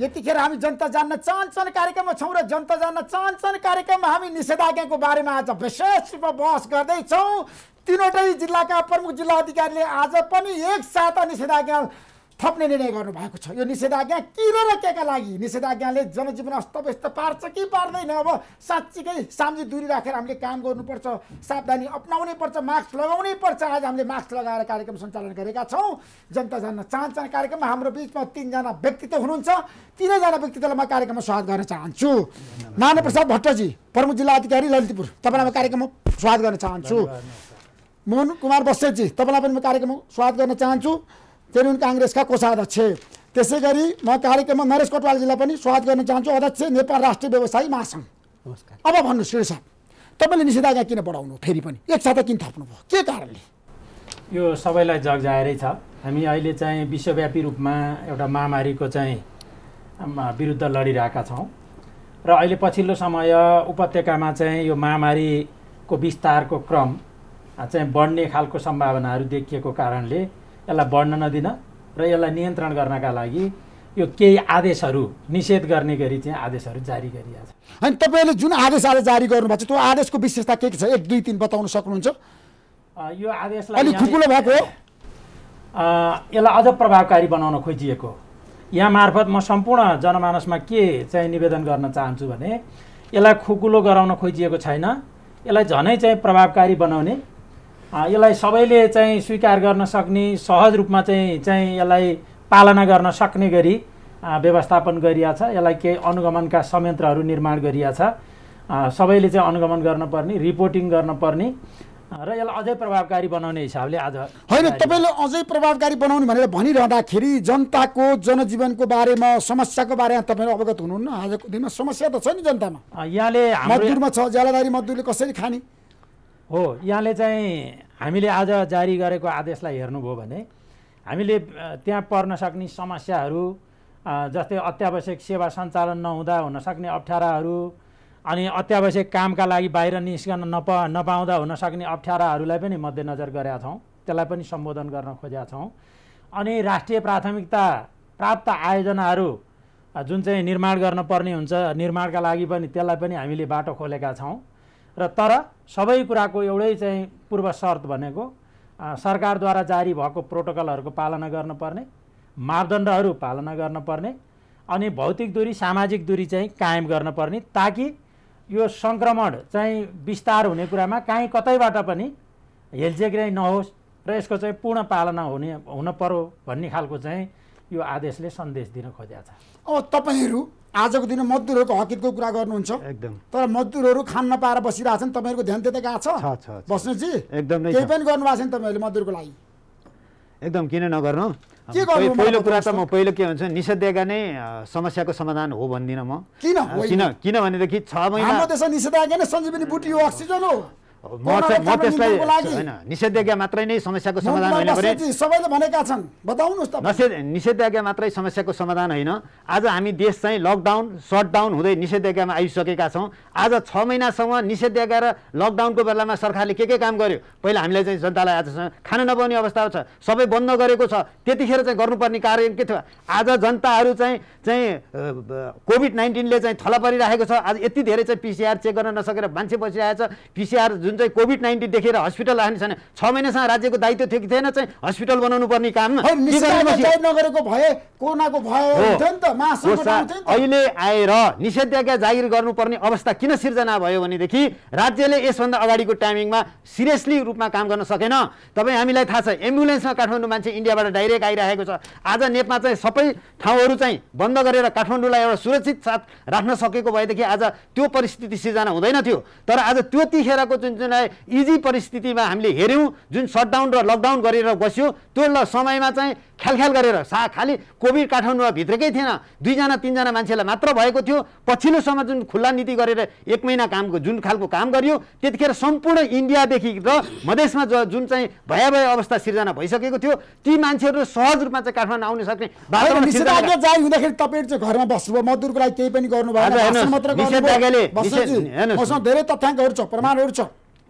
यतिखेर हामी जनता जान्न चाहन्छन् कार्यक्रममा छौँ र जनता जान्न चाहन्छन् कार्यक्रममा हामी निषेधाज्ञाको बारेमा आज विशेष रूपमा बहस गर्दैछौँ तिनवटै जिल्लाका प्रमुख जिल्ला अधिकारीले आज पनि एकसाथ निषेधाज्ञा थप्ने निर्णय गर्नुभएको छ यो निषेधाज्ञा किन र केका लागि निषेधाज्ञाले जनजीवन अस्तव्यस्त पार्छ कि पार्दैन अब साँच्चीकै सामजी दुरी राखेर हामीले काम गर्नुपर्छ सावधानी अप्नाउनै पर्छ मास्क लगाउनै पर्छ आज हामीले मास्क लगाएर कार्यक्रम सञ्चालन गरेका छौँ जनता जान्न चाहन्छन् कार्यक्रममा हाम्रो बिचमा तिनजना व्यक्तित्व हुनुहुन्छ तिनैजना व्यक्तित्वलाई म कार्यक्रममा स्वागत गर्न चाहन्छु नारायण प्रसाद भट्टजी प्रमुख जिल्ला अधिकारी ललितपुर तपाईँलाई म कार्यक्रममा स्वागत गर्न चाहन्छु मोहन कुमार बस्सेतजी तपाईँलाई पनि म कार्यक्रममा स्वागत गर्न चाहन्छु तृणमूल काङ्ग्रेसका कोषाध्यक्ष त्यसै गरी म कार्यक्रममा नरेश कोटवालजीलाई पनि स्वागत गर्न चाहन्छु अध्यक्ष नेपाल राष्ट्रिय व्यवसायी महासङ्घ नमस्कार अब भन्नु श्री साहब तपाईँले निषेधाज्ञा किन बढाउनु फेरि पनि एकसाथ किन थप्नुभयो के कारणले यो सबैलाई जगजाएरै छ हामी अहिले चाहिँ विश्वव्यापी रूपमा एउटा महामारीको चाहिँ विरुद्ध लडिरहेका छौँ र अहिले पछिल्लो समय उपत्यकामा चाहिँ यो महामारीको विस्तारको क्रम चाहिँ बढ्ने खालको सम्भावनाहरू देखिएको कारणले यसलाई बढ्न नदिन र यसलाई नियन्त्रण गर्नका लागि यो केही आदेशहरू निषेध गर्ने गरी चाहिँ आदेशहरू जारी गरिएको छ अनि तपाईँहरूले जुन आदेश आज जारी गर्नुभएको छ त्यो आदेशको विशेषता के के छ एक दुई तिन बताउन सक्नुहुन्छ यो आदेशलाई भएको यसलाई अझ प्रभावकारी बनाउन खोजिएको यहाँ मार्फत म सम्पूर्ण जनमानसमा के चाहिँ निवेदन गर्न चाहन्छु भने यसलाई खुकुलो गराउन खोजिएको छैन यसलाई झनै चाहिँ प्रभावकारी बनाउने यसलाई सबैले चाहिँ स्वीकार गर्न सक्ने सहज रूपमा चाहिँ चाहिँ यसलाई पालना गर्न सक्ने गरी व्यवस्थापन छ यसलाई केही अनुगमनका संयन्त्रहरू निर्माण छ सबैले चाहिँ अनुगमन गर्नुपर्ने रिपोर्टिङ गर्नुपर्ने र यसलाई अझै प्रभावकारी बनाउने हिसाबले आज होइन तपाईँले अझै प्रभावकारी बनाउने भनेर भनिरहँदाखेरि जनताको जनजीवनको बारेमा समस्याको बारेमा तपाईँ अवगत हुनुहुन्न आजको दिनमा समस्या त छ नि जनतामा यहाँले मजदुरमा छ ज्यालादारी मजदुरले कसरी खाने हो यहाँले चाहिँ हामीले आज जारी गरेको आदेशलाई हेर्नुभयो भने हामीले त्यहाँ पर्न सक्ने समस्याहरू जस्तै अत्यावश्यक सेवा सञ्चालन नहुँदा हुनसक्ने अप्ठ्याराहरू अनि अत्यावश्यक कामका लागि बाहिर निस्कन नपा नपाउँदा हुनसक्ने अप्ठ्याराहरूलाई पनि मध्यनजर गरेका छौँ त्यसलाई पनि सम्बोधन गर्न खोजेका छौँ अनि राष्ट्रिय प्राथमिकता प्राप्त आयोजनाहरू जुन चाहिँ निर्माण गर्न पर्ने हुन्छ निर्माणका लागि पनि त्यसलाई पनि हामीले बाटो खोलेका छौँ र तर सबै कुराको एउटै चाहिँ पूर्व शर्त भनेको सरकारद्वारा जारी भएको प्रोटोकलहरूको पालना गर्नुपर्ने मापदण्डहरू पालना गर्नुपर्ने अनि भौतिक दूरी सामाजिक दूरी चाहिँ कायम गर्नुपर्ने ताकि यो सङ्क्रमण चाहिँ विस्तार हुने कुरामा काहीँ कतैबाट पनि हेलचेक्राइ नहोस् र यसको चाहिँ पूर्ण पालना हुने हुन पर्यो भन्ने खालको चाहिँ यो आदेशले सन्देश दिन खोजेको छ अब तपाईँहरू आजको दिनमा मजदुरहरूको हकितको कुरा गर्नुहुन्छ एकदम तर मजदुरहरू खान नपाएर बसिरहेछन् तपाईँहरूको ध्यान त्यता गएको छ बस्नुजी एकदम केही पनि गर्नुभएको छैन तपाईँहरूले मजदुरको लागि एकदम किन नगर्नु पहिलो कुरा त म पहिलो के भन्छु निषेधाज्ञा नै समस्याको समाधान हो भन्दिनँ म किन किन किनभनेदेखि छ महिना नै सञ्जीवनी बुटी हो अक्सिजन हो म त्यसलाई होइन निषेधाज्ञा मात्रै नै समस्याको समाधान होइन सबैले भनेका छन् बताउनुहोस् त निषेधाज्ञा मात्रै समस्याको समाधान होइन आज हामी देश चाहिँ लकडाउन सटडाउन हुँदै निषेधाज्ञामा आइसकेका छौँ आज छ महिनासम्म निषेधाज्ञा र लकडाउनको बेलामा सरकारले के के काम गर्यो पहिला हामीलाई चाहिँ जनतालाई आज खान नपाउने अवस्था छ सबै बन्द गरेको छ त्यतिखेर चाहिँ गर्नुपर्ने कार्य के थियो आज जनताहरू चाहिँ चाहिँ कोभिड नाइन्टिनले चाहिँ थला परिरहेको छ आज यति धेरै चाहिँ पिसिआर चेक गर्न नसकेर मान्छे बसिरहेको छ पिसिआर जुन जुन चाहिँ कोभिड नाइन्टिन देखेर हस्पिटल राख्ने छैन छ महिनासम्म राज्यको दायित्व थियो कि थिएन चाहिँ हस्पिटल बनाउनु पर्ने काम नगरेको भए भयो अहिले आएर निषेधाज्ञा जागिर गर्नुपर्ने अवस्था किन सिर्जना भयो भनेदेखि राज्यले यसभन्दा अगाडिको टाइमिङमा सिरियसली रूपमा काम गर्न सकेन तपाईँ हामीलाई थाहा छ एम्बुलेन्समा काठमाडौँ मान्छे इन्डियाबाट डाइरेक्ट आइरहेको छ आज नेपमा चाहिँ सबै ठाउँहरू चाहिँ बन्द गरेर काठमाडौँलाई एउटा सुरक्षित साथ राख्न सकेको भएदेखि आज त्यो परिस्थिति सिर्जना हुँदैन थियो तर आज त्यो तिखेरको जुन जुनलाई इजी परिस्थितिमा हामीले हेऱ्यौँ जुन सटडाउन र लकडाउन गरेर बस्यो त्यो समयमा चाहिँ ख्यालख्याल गरेर सा खालि कोभिड काठमाडौँमा भित्रकै थिएन दुईजना तिनजना मान्छेलाई मात्र भएको थियो पछिल्लो समय जुन खुल्ला नीति गरेर एक महिना कामको जुन खालको काम गरियो त्यतिखेर सम्पूर्ण इन्डियादेखि र मधेसमा जुन चाहिँ भयावह अवस्था सिर्जना भइसकेको थियो ती मान्छेहरू सहज रूपमा चाहिँ काठमाडौँ आउन सक्ने हुँदाखेरि तपाईँहरू चाहिँ घरमा बस्नुभयो मजदुरको लागि केही पनि गर्नुभयो धेरै तथ्याङ्कहरू छ प्रमाणहरू छ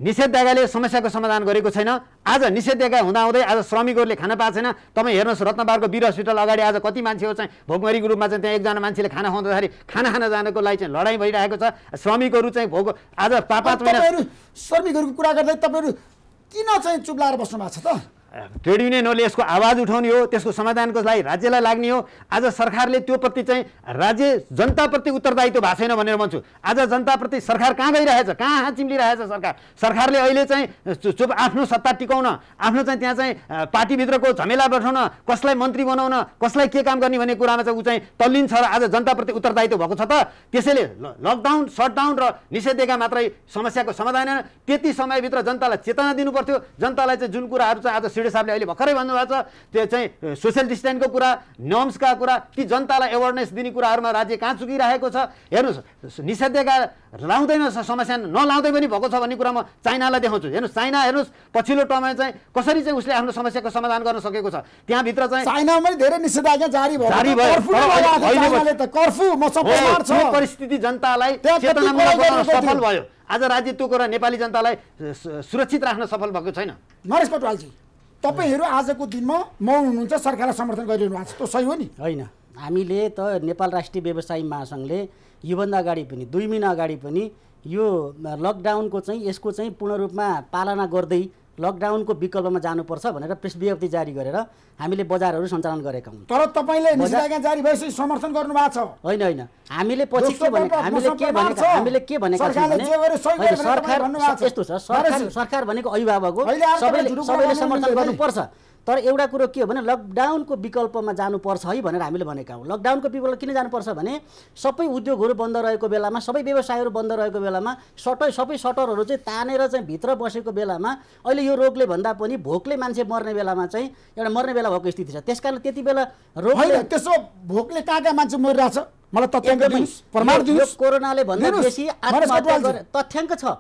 निषेधाज्ञाले समस्याको समाधान गरेको छैन आज निषेधाज्ञा हुँदाहुँदै आज श्रमिकहरूले खाना पाएको छैन तपाईँ हेर्नुहोस् रत्नबारको वीर हस्पिटल अगाडि आज कति मान्छेहरू चाहिँ भोगमरीको रूपमा चाहिँ त्यहाँ एकजना मान्छेले खाना खुवाउँदाखेरि खाना खान जानको लागि चाहिँ लडाइँ भइरहेको छ श्रमिकहरू चाहिँ भोग आज पाँच महिना श्रमिकहरूको कुरा गर्दै तपाईँहरू किन चाहिँ चुप्लाएर बस्नु भएको छ त ट्रेड युनियनहरूले यसको आवाज उठाउने हो त्यसको समाधानको लागि राज्यलाई लाग्ने हो आज सरकारले त्योप्रति चाहिँ राज्य जनताप्रति उत्तरदायित्व भएको छैन भनेर भन्छु आज जनताप्रति सरकार कहाँ गइरहेछ कहाँ कहाँ चिम्लिरहेछ सरकार सरकारले अहिले चाहिँ चुप आफ्नो सत्ता टिकाउन आफ्नो चाहिँ त्यहाँ चाहिँ पार्टीभित्रको झमेला बठाउन कसलाई मन्त्री बनाउन कसलाई के काम गर्ने भन्ने कुरामा चाहिँ ऊ चाहिँ तल्लिन छ र आज जनताप्रति उत्तरदायित्व भएको छ त त्यसैले लकडाउन सटडाउन र निषेधेका मात्रै समस्याको समाधान होइन त्यति समयभित्र जनतालाई चेतना दिनु जनतालाई चाहिँ जुन कुराहरू चाहिँ आज सिडे साहबले अहिले भर्खरै भन्नुभएको छ त्यो चाहिँ सोसियल डिस्टेन्सको कुरा नर्म्सका कुरा ती जनतालाई एवेरनेस दिने कुराहरूमा राज्य कहाँ चुकिरहेको छ हेर्नुहोस् निषेधाज्ञा लाउँदैन समस्या नलाउँदै पनि भएको छ भन्ने कुरा म चाइनालाई देखाउँछु हेर्नुहोस् चाइना हेर्नुहोस् पछिल्लो टमा चाहिँ कसरी चाहिँ उसले आफ्नो समस्याको समाधान गर्न सकेको छ त्यहाँभित्र चाहिँ चाइनामा पनि धेरै निषेधाज्ञा जारी भयो परिस्थिति जनतालाई सफल भयो आज राज्य त्यो कुरा नेपाली जनतालाई सुरक्षित राख्न सफल भएको छैन नरेश पटवालजी तपाईँहरू आजको दिनमा मौन हुनुहुन्छ सरकारलाई समर्थन गरिरहनु भएको छ त्यो सही हो नि होइन हामीले त नेपाल राष्ट्रिय व्यवसाय महासङ्घले योभन्दा अगाडि पनि दुई महिना अगाडि पनि यो लकडाउनको चाहिँ यसको चाहिँ पूर्ण रूपमा पालना गर्दै लकडाउनको विकल्पमा जानुपर्छ भनेर प्रेस विज्ञप्ति जारी गरेर हामीले बजारहरू सञ्चालन गरेका हौँ तर तपाईँले जारी भएपछि समर्थन गर्नु भएको छ होइन होइन हामीले पछि के भनेको हामीले के भनेको हामीले के भनेको सरकार यस्तो छ सरकार सरकार भनेको अभिभावक हो सबैले सबैले समर्थन गर्नुपर्छ तर एउटा कुरो के हो भने लकडाउनको विकल्पमा जानुपर्छ है भनेर हामीले भनेका हौँ लकडाउनको विकल्प किन जानुपर्छ भने सबै उद्योगहरू बन्द रहेको बेलामा सबै व्यवसायहरू बन्द रहेको बेलामा सटर सबै सटरहरू चाहिँ तानेर चाहिँ भित्र बसेको बेलामा अहिले यो रोगले भन्दा पनि भोकले मान्छे मर्ने बेलामा चाहिँ एउटा मर्ने बेला भएको स्थिति छ त्यस कारण त्यति बेला त्यसो भोकले कहाँ कहाँ मान्छे मरिरहेको छ मलाई तथ्याङ्क कोरोनाले भन्दा बेसी तथ्याङ्क छ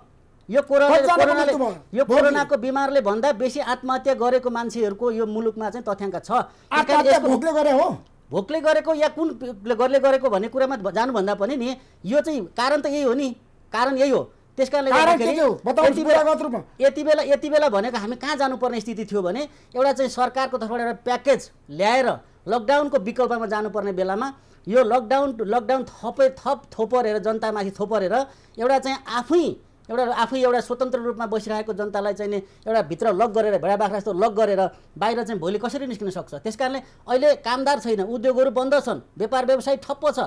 यो कोरोनाले यो कोरोनाको बिमारले भन्दा बेसी आत्महत्या गरेको मान्छेहरूको यो मुलुकमा चाहिँ तथ्याङ्क छ भोकले गरेको या कुन गरले गरेको भन्ने कुरामा जानुभन्दा पनि नि यो चाहिँ कारण त यही हो नि कारण यही हो त्यस कारणले यति बेला यति बेला भनेको हामी कहाँ जानुपर्ने स्थिति थियो भने एउटा चाहिँ सरकारको तर्फबाट एउटा प्याकेज ल्याएर लकडाउनको विकल्पमा जानुपर्ने बेलामा यो लकडाउन लकडाउन थपे थप थोपरेर जनतामाथि थोपरेर एउटा चाहिँ आफै एउटा आफै एउटा स्वतन्त्र रूपमा बसिरहेको जनतालाई चाहिँ नि एउटा भित्र लक गरेर भेडा बाख्रा जस्तो लक गरेर बाहिर चाहिँ भोलि कसरी निस्किन सक्छ त्यस कारणले अहिले कामदार छैन उद्योगहरू बन्द छन् व्यापार व्यवसाय ठप्प छ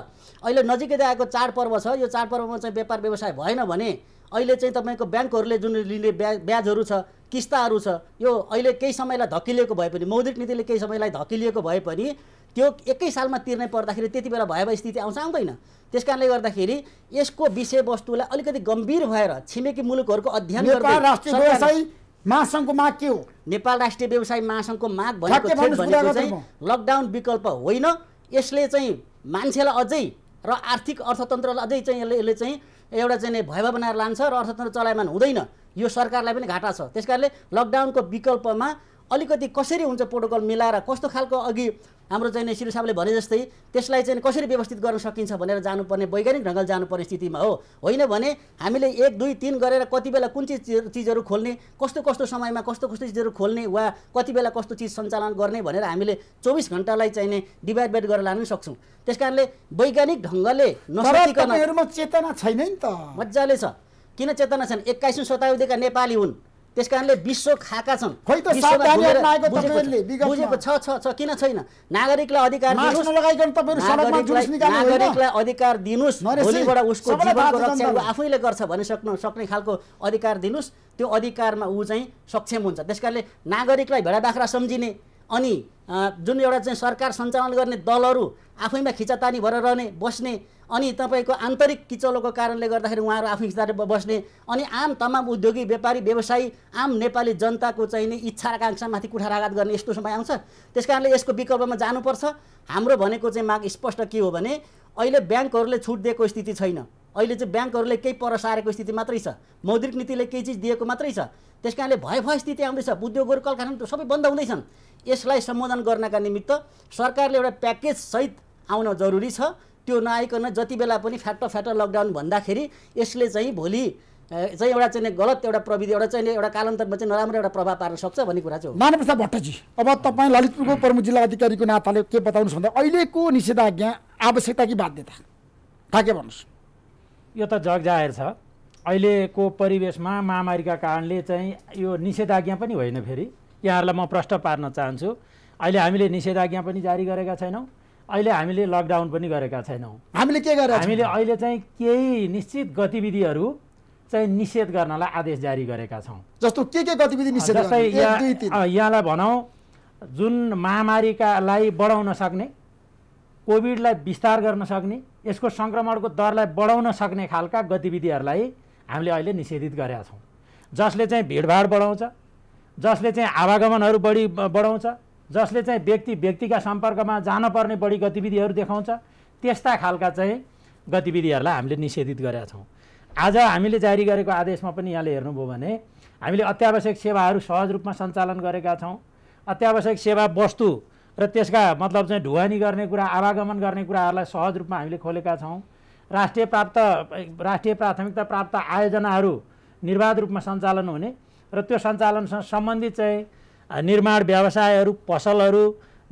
अहिले नजिकै आएको चाडपर्व छ यो चाडपर्वमा चाहिँ व्यापार व्यवसाय भएन भने अहिले चाहिँ तपाईँको ब्याङ्कहरूले जुन लिने ब्या ब्याजहरू छ किस्ताहरू छ यो अहिले केही समयलाई धकिलिएको भए पनि मौद्रिक नीतिले केही समयलाई धकिलिएको भए पनि त्यो एकै सालमा तिर्नै पर्दाखेरि त्यति बेला भयावह स्थिति आउँछ आउँदैन त्यस कारणले गर्दाखेरि यसको विषयवस्तुलाई अलिकति गम्भीर भएर छिमेकी मुलुकहरूको अध्ययन महासङ्घको माग के हो नेपाल राष्ट्रिय व्यवसाय महासङ्घको माग भनेको चाहिँ लकडाउन विकल्प होइन यसले चाहिँ मान्छेलाई अझै र आर्थिक अर्थतन्त्रलाई अझै चाहिँ यसले यसले चाहिँ एउटा चाहिँ भयव बनाएर लान्छ र अर्थतन्त्र चलायमान हुँदैन यो सरकारलाई पनि घाटा छ त्यस कारणले लकडाउनको विकल्पमा अलिकति कसरी हुन्छ प्रोटोकल मिलाएर कस्तो खालको अघि हाम्रो चाहिँ सिरु साहबले भने जस्तै त्यसलाई चाहिँ कसरी व्यवस्थित गर्न सकिन्छ भनेर जानुपर्ने वैज्ञानिक ढङ्गले जानुपर्ने स्थितिमा हो होइन भने हामीले एक दुई तिन गरेर कति बेला कुन चिज चिजहरू खोल्ने कस्तो कस्तो समयमा कस्तो कस्तो चिजहरू खोल्ने वा कति बेला कस्तो चिज सञ्चालन गर्ने भनेर हामीले चौबिस घन्टालाई चाहिने डिभाइड बाइड गरेर लानु सक्छौँ त्यस कारणले वैज्ञानिक ढङ्गले चेतना छैन नि त मजाले छ किन चेतना छैन एक्काइसौँ शताब्दीका नेपाली हुन् त्यस कारणले विश्व खाएका छन् बुझेको छ छ छ किन छैन नागरिकलाई अधिकार नागरिकलाई अधिकार दिनुहोस् भोलिबाट उसको जीवनको रक्षा आफैले गर्छ सक्नु सक्ने खालको अधिकार दिनुहोस् त्यो अधिकारमा ऊ चाहिँ सक्षम हुन्छ त्यस कारणले नागरिकलाई भेडा बाख्रा सम्झिने अनि जुन एउटा चाहिँ सरकार सञ्चालन गर्ने दलहरू आफैमा खिचातानी भएर रहने बस्ने अनि तपाईँको आन्तरिक किचलोको कारणले गर्दाखेरि उहाँहरू आफै खिचाएर बस्ने अनि आम तमाम उद्योगी व्यापारी व्यवसायी आम नेपाली जनताको चाहिँ नि इच्छा आकाङ्क्षामाथि कुठाराघात गर्ने यस्तो समय आउँछ त्यस कारणले यसको विकल्पमा जानुपर्छ हाम्रो भनेको चाहिँ माग स्पष्ट के हो भने अहिले ब्याङ्कहरूले छुट दिएको स्थिति छैन अहिले चाहिँ ब्याङ्कहरूले केही पर सारेको स्थिति मात्रै छ मौद्रिक नीतिले केही चिज दिएको मात्रै छ त्यस कारणले भय स्थिति आउँदैछ उद्योगहरू कल सबै बन्द हुँदैछन् यसलाई सम्बोधन गर्नका निमित्त सरकारले एउटा प्याकेजसहित आउन जरुरी छ त्यो नआइकन जति बेला पनि फ्याक्टर फ्याक्टर लकडाउन भन्दाखेरि यसले चाहिँ भोलि चाहिँ एउटा चाहिँ गलत एउटा प्रविधि एउटा चाहिँ एउटा कालान्तरमा चाहिँ नराम्रो एउटा प्रभाव पार्न सक्छ भन्ने कुरा चाहिँ मानव प्रसाद भट्टजी अब तपाईँ ललितपुरको प्रमुख जिल्ला अधिकारीको नाताले के बताउनुहोस् भन्दा अहिलेको निषेधाज्ञा आवश्यकता कि बाध्यता ठ्याके भन्नुहोस् यो त जग जाहेर छ अहिलेको परिवेशमा महामारीका कारणले चाहिँ यो निषेधाज्ञा पनि होइन फेरि यहाँहरूलाई म प्रश्न पार्न चाहन्छु अहिले हामीले निषेधाज्ञा पनि जारी गरेका छैनौँ अहिले हामीले लकडाउन पनि गरेका छैनौँ हामीले के गरेका हामीले अहिले चाहिँ केही निश्चित गतिविधिहरू चाहिँ निषेध गर्नलाई आदेश जारी गरेका छौँ जस्तो के के गतिविधि निषेध जस्तै यहाँलाई भनौँ जुन महामारीकालाई बढाउन सक्ने कोभिडलाई विस्तार गर्न सक्ने यसको सङ्क्रमणको दरलाई बढाउन सक्ने खालका गतिविधिहरूलाई हामीले अहिले निषेधित गरेका छौँ जसले चाहिँ भिडभाड बढाउँछ जसले चाहिँ आवागमनहरू बढी बढाउँछ जसले चाहिँ व्यक्ति व्यक्तिका सम्पर्कमा जानपर्ने बढी गतिविधिहरू देखाउँछ त्यस्ता खालका चाहिँ गतिविधिहरूलाई हामीले निषेधित गरेका छौँ आज हामीले जारी गरेको आदेशमा पनि यहाँले हेर्नुभयो भने हामीले अत्यावश्यक सेवाहरू सहज रूपमा सञ्चालन गरेका छौँ अत्यावश्यक सेवा वस्तु र त्यसका मतलब चाहिँ ढुवानी गर्ने कुरा आवागमन गर्ने कुराहरूलाई सहज रूपमा हामीले खोलेका छौँ राष्ट्रिय प्राप्त राष्ट्रिय प्राथमिकता प्राप्त आयोजनाहरू निर्वाध रूपमा सञ्चालन हुने र त्यो सञ्चालनसँग सम्बन्धित चाहिँ निर्माण व्यवसायहरू पसलहरू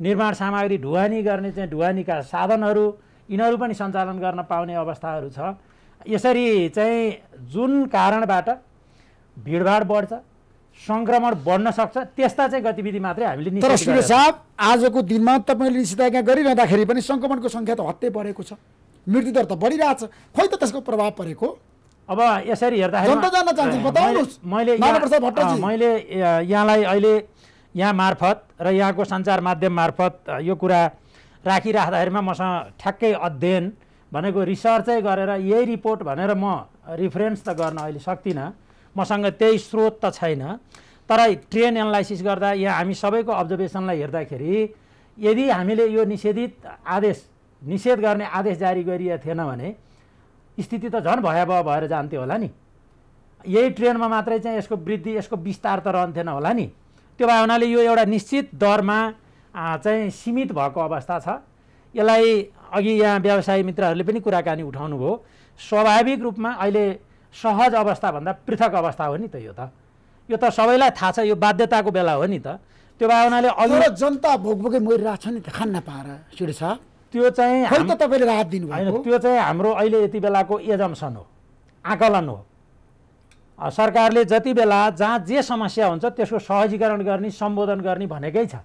निर्माण सामग्री ढुवानी गर्ने चाहिँ ढुवानीका साधनहरू यिनीहरू पनि सञ्चालन गर्न पाउने अवस्थाहरू छ यसरी चाहिँ जुन कारणबाट भिडभाड बढ्छ सङ्क्रमण बढ्न सक्छ त्यस्ता चाहिँ गतिविधि मात्रै हामीले तर सुरु साहब आजको दिनमा तपाईँले निषेधाज्ञा गरिरहँदाखेरि पनि सङ्क्रमणको सङ्ख्या त हत्तै परेको छ मृत्युदर त बढिरहेछ खोइ त त्यसको प्रभाव परेको अब यसरी हेर्दाखेरि मैले यहाँलाई अहिले यहाँ मार्फत र यहाँको सञ्चार माध्यम मार्फत यो कुरा राखिराख्दाखेरिमा मसँग ठ्याक्कै अध्ययन भनेको रिसर्चै गरेर यही रिपोर्ट भनेर म रिफरेन्स त गर्न अहिले सक्दिनँ मसँग त्यही स्रोत त छैन तर ट्रेन एनालाइसिस गर्दा यहाँ हामी सबैको अब्जर्भेसनलाई हेर्दाखेरि यदि हामीले यो निषेधित आदेश निषेध गर्ने आदेश जारी गरिएको थिएन भने स्थिति त झन् भयावह भएर जान्थ्यो होला नि यही ट्रेनमा मात्रै चाहिँ यसको वृद्धि यसको विस्तार त रहन्थेन होला नि त्यो भए हुनाले यो एउटा निश्चित दरमा चाहिँ सीमित भएको अवस्था छ यसलाई अघि यहाँ व्यवसायी मित्रहरूले पनि कुराकानी उठाउनुभयो स्वाभाविक रूपमा अहिले सहज अवस्थाभन्दा पृथक अवस्था हो नि त यो त यो त सबैलाई थाहा छ यो बाध्यताको बेला हो नि त त्यो भावनाले अघि जनता भोकभोकै मरिरहेको छ नि त खान्न पाएर सिडी त्यो चाहिँ तपाईँले राहत दिनु होइन त्यो चाहिँ हाम्रो अहिले यति बेलाको एजम्सन हो आकलन हो सरकारले जति बेला जहाँ जे समस्या हुन्छ त्यसको सहजीकरण गर्ने सम्बोधन गर्ने भनेकै छ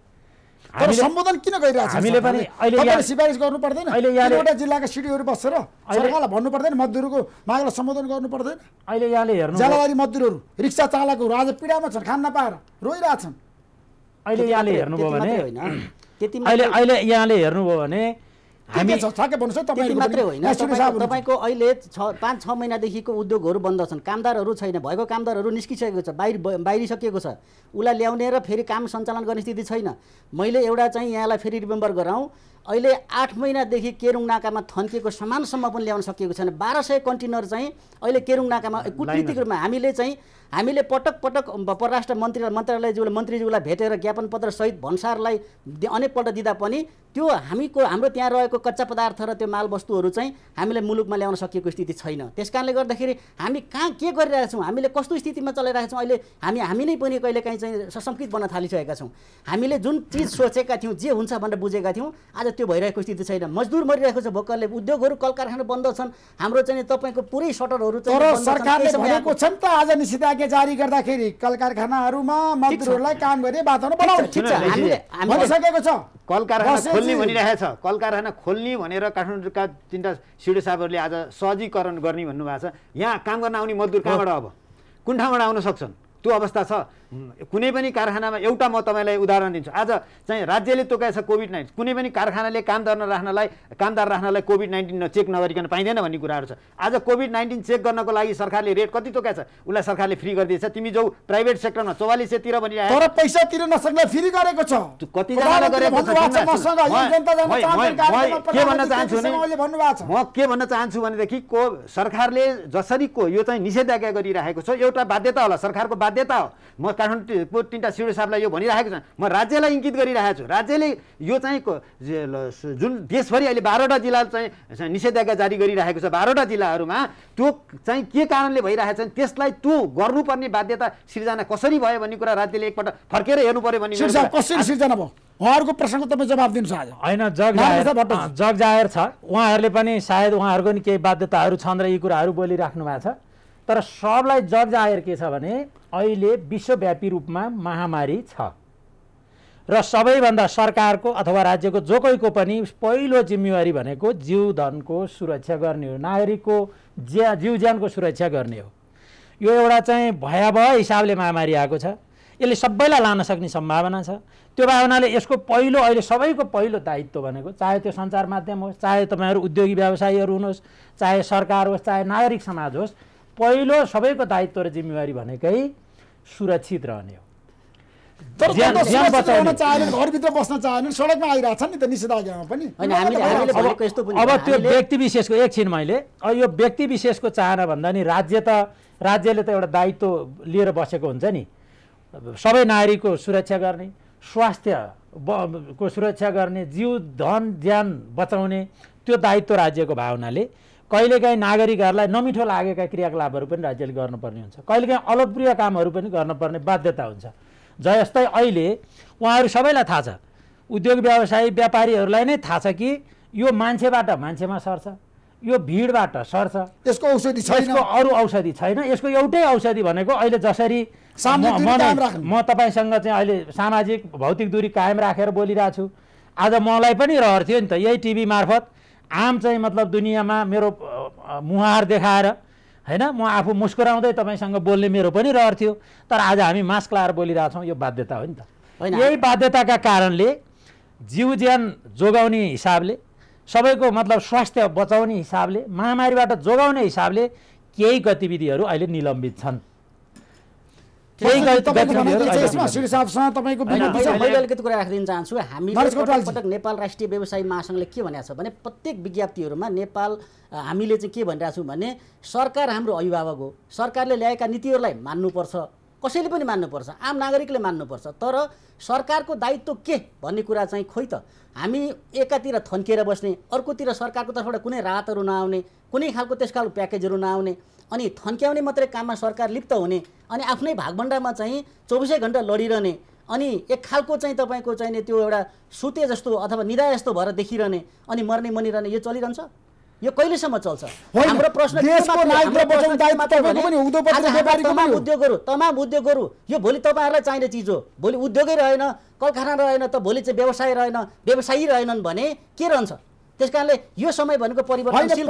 तर सम्बोधन किन गरिरहेको छ हामीले पनि अहिले सिफारिस गर्नु पर्दैन अहिले यहाँले जिल्लाका सिडीहरू बसेर सरकारलाई भन्नु पर्दैन मजदुरको मागलाई सम्बोधन गर्नु पर्दैन अहिले यहाँले हेर्नु ज्यालावारी मजदुरहरू रिक्सा चालकहरू आज पीडामा छन् खान नपाएर रोइरहेछन् अहिले यहाँले हेर्नुभयो भने होइन अहिले अहिले यहाँले हेर्नुभयो भने मात्रै होइन तपाईँको अहिले छ पाँच छ महिनादेखिको उद्योगहरू बन्द छन् कामदारहरू छैन भएको कामदारहरू निस्किसकेको छ बाहिर बाहिरिसकेको छ उसलाई ल्याउने र फेरि काम सञ्चालन गर्ने स्थिति छैन मैले एउटा चाहिँ यहाँलाई फेरि रिमेम्बर गराउँ अहिले आठ महिनादेखि केरुङ नाकामा थन्किएको सामानसम्म पनि ल्याउन सकिएको छैन बाह्र सय कन्टेनर चाहिँ अहिले केरुङ नाकामा कुटनीतिक रूपमा हामीले चाहिँ हामीले पटक पटक परराष्ट्र मन्त्री मन्त्रालयज्यूलाई मन्त्रीज्यूलाई भेटेर ज्ञापन पत्र सहित भन्सारलाई अनेकपल्ट दिँदा पनि त्यो हामीको हाम्रो त्यहाँ रहेको कच्चा पदार्थ र त्यो मालवस्तुहरू चाहिँ हामीले मुलुकमा ल्याउन सकिएको स्थिति छैन त्यस कारणले गर्दाखेरि हामी कहाँ के गरिरहेका छौँ हामीले कस्तो स्थितिमा चलाइरहेका छौँ अहिले हामी हामी नै पनि कहिलेकाहीँ चाहिँ सशङ्कित बन्न थालिसकेका छौँ हामीले जुन चिज सोचेका थियौँ जे हुन्छ भनेर बुझेका थियौँ आज त्यो भइरहेको स्थिति छैन मजदुर मरिरहेको छ भोकरले उद्योगहरू कल कारखाना बन्द छन् हाम्रो चाहिँ तपाईँको पुरै सटरहरू सरकारले भनेको छ नि त आज निषेधाज्ञा जारी गर्दाखेरि कल कारखानाहरूमा मजदुरहरूलाई काम गर्ने वातावरण बनाउनु ठिक छ हामीले भनिसकेको छ कल कारखाना खोल्ने भनिरहेको छ कल कारखाना खोल्ने भनेर काठमाडौँका तिनवटा सिडो साहबहरूले आज सहजीकरण गर्ने भन्नुभएको छ यहाँ काम गर्न आउने मजदुर कहाँबाट अब कुन ठाउँबाट आउन सक्छन् त्यो अवस्था छ कुनै पनि कारखानामा एउटा म तपाईँलाई उदाहरण दिन्छु आज चाहिँ राज्यले तोकाएछ कोभिड नाइन्टिन कुनै पनि कारखानाले काम गर्न राख्नलाई कामदार राख्नलाई कोभिड नाइन्टिन चेक नगरिकन पाइँदैन भन्ने कुराहरू छ आज कोभिड नाइन्टिन चेक गर्नको लागि सरकारले रेट कति तोकाएछ उसलाई सरकारले फ्री गरिदिएछ तिमी जाउ प्राइभेट सेक्टरमा चौवालिस सयतिर भनि तर पैसा तिर्न नसक्ने फ्री गरेको छ के भन्न चाहन्छु म के भन्न चाहन्छु भनेदेखि को सरकारले जसरी को यो चाहिँ निषेधाज्ञा गरिरहेको छ एउटा बाध्यता होला सरकारको बाध्यता हो म काठमाडौँको तिनवटा सिडियो साहबलाई यो भनिरहेको छ म राज्यलाई इङ्कित गरिरहेको छु राज्यले यो चाहिँ जुन देशभरि अहिले बाह्रवटा जिल्ला चाहिँ निषेधाज्ञा जारी गरिरहेको छ बाह्रवटा जिल्लाहरूमा त्यो चाहिँ के कारणले भइरहेको छ त्यसलाई त्यो गर्नुपर्ने बाध्यता सिर्जना कसरी भयो भन्ने कुरा राज्यले एकपल्ट फर्केर हेर्नु पर्यो भन्ने कसरी सिर्जना भयो उहाँहरूको प्रश्नको तपाईँ जवाब दिनुहोस् होइन जग जग जाहेर छ उहाँहरूले पनि सायद उहाँहरूको नि केही बाध्यताहरू छन् र यी कुराहरू बोलिराख्नु भएको छ तर सबलाई जग जाहेर के छ भने अहिले विश्वव्यापी रूपमा महामारी छ र सबैभन्दा सरकारको अथवा राज्यको जो कोहीको पनि पहिलो जिम्मेवारी भनेको जीव धनको सुरक्षा गर्ने हो नागरिकको ज्या जीव ज्यानको सुरक्षा गर्ने हो यो एउटा चाहिँ भयावह हिसाबले महामारी आएको छ यसले सबैलाई लान सक्ने सम्भावना छ त्यो भावनाले यसको पहिलो अहिले सबैको पहिलो दायित्व भनेको चाहे त्यो सञ्चार माध्यम होस् चाहे तपाईँहरू उद्योगी व्यवसायीहरू हुनुहोस् चाहे सरकार होस् चाहे नागरिक समाज होस् पहिलो सबैको दायित्व र जिम्मेवारी भनेकै सुरक्षित रहने हो घरभित्र बस्न चाहेन सडकमा नि त निषेधाज्ञामा पनि अब त्यो व्यक्ति विशेषको एकछिन मैले यो व्यक्ति विशेषको चाहना भन्दा नि राज्य त राज्यले त एउटा दायित्व लिएर बसेको हुन्छ नि सबै नारीको सुरक्षा गर्ने स्वास्थ्य को सुरक्षा गर्ने जीव धन ज्यान बचाउने त्यो दायित्व राज्यको भावनाले कहिलेकाहीँ नागरिकहरूलाई नमिठो लागेका क्रियाकलापहरू पनि राज्यले गर्नुपर्ने हुन्छ कहिलेकाहीँ अलोकप्रिय कामहरू पनि गर्नुपर्ने बाध्यता हुन्छ जस्तै अहिले उहाँहरू सबैलाई थाहा छ उद्योग व्यवसायी व्यापारीहरूलाई नै थाहा छ कि यो मान्छेबाट मान्छेमा सर्छ यो भिडबाट सर्छ यसको औषधि छैन यसको अरू औषधि छैन यसको एउटै औषधि भनेको अहिले जसरी म तपाईँसँग चाहिँ अहिले सामाजिक भौतिक दूरी कायम राखेर बोलिरहेको छु आज मलाई पनि रहर थियो नि त यही टिभी मार्फत आम चाहिँ मतलब दुनियाँमा मेरो मुहार देखाएर होइन म आफू मुस्कुराउँदै तपाईँसँग बोल्ने मेरो पनि रहर थियो तर आज हामी मास्क लाएर बोलिरहेछौँ यो बाध्यता हो नि त यही बाध्यताका कारणले जीव ज्यान जोगाउने हिसाबले सबैको मतलब स्वास्थ्य बचाउने हिसाबले महामारीबाट जोगाउने हिसाबले केही गतिविधिहरू अहिले निलम्बित छन् चाहन्छु हामी नेपाल राष्ट्रिय व्यवसाय महासङ्घले के भनेको छ भने प्रत्येक विज्ञप्तिहरूमा नेपाल हामीले चाहिँ के भनिरहेको छौँ भने सरकार हाम्रो अभिभावक हो सरकारले ल्याएका नीतिहरूलाई मान्नुपर्छ कसैले पनि मान्नुपर्छ आम नागरिकले मान्नुपर्छ तर सरकारको दायित्व के भन्ने कुरा चाहिँ खोइ त हामी एकातिर थन्किएर बस्ने अर्कोतिर सरकारको तर्फबाट कुनै राहतहरू नआउने कुनै खालको त्यस खालको प्याकेजहरू नआउने अनि थन्क्याउने मात्रै काममा सरकार लिप्त हुने अनि आफ्नै भागभण्डामा चाहिँ चौबिसै घन्टा लडिरहने अनि एक खालको चाहिँ तपाईँको चाहिने त्यो एउटा सुते जस्तो अथवा निदा जस्तो भएर देखिरहने अनि मर्ने मनिरहने यो चलिरहन्छ यो कहिलेसम्म चल्छ हाम्रो प्रश्न उद्योगहरू तमाम उद्योगहरू यो भोलि तपाईँहरूलाई चाहिने चिज हो भोलि उद्योगै रहेन कलखाना रहेन त भोलि चाहिँ व्यवसाय रहेन व्यवसायी रहेनन् भने के रहन्छ त्यस कारणले यो समय भनेको परिवर्तनशील